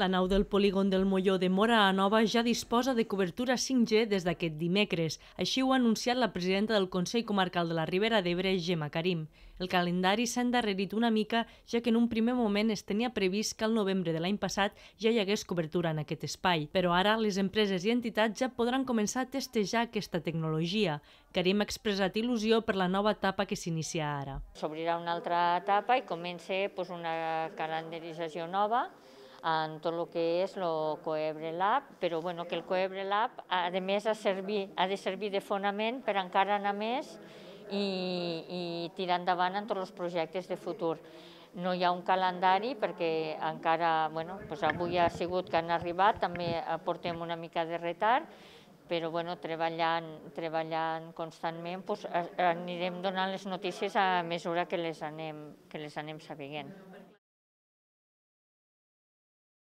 La nau del polígon del Molló de Mora a Nova ja disposa de cobertura 5G des d'aquest dimecres. Així ho ha anunciat la presidenta del Consell Comarcal de la Ribera d'Ebre, Gemma Karim. El calendari s'ha endarrerit una mica, ja que en un primer moment es tenia previst que el novembre de l'any passat ja hi hagués cobertura en aquest espai, però ara les empreses i entitats ja podran començar a testejar aquesta tecnologia. Karim ha expressat il·lusió per la nova etapa que s'inicia ara. S'obrirà una altra etapa i comença doncs, una calendarització nova en tot el que és el Coebre Lab, però bueno, que el Coebre Lab a més ha, servir, ha de servir de fonament per encara anar més i, i tirar endavant en tots els projectes de futur. No hi ha un calendari perquè encara, bueno, doncs avui ha sigut que han arribat, també portem una mica de retard, però bueno, treballant, treballant constantment doncs, anirem donant les notícies a mesura que les anem, que les anem sabent.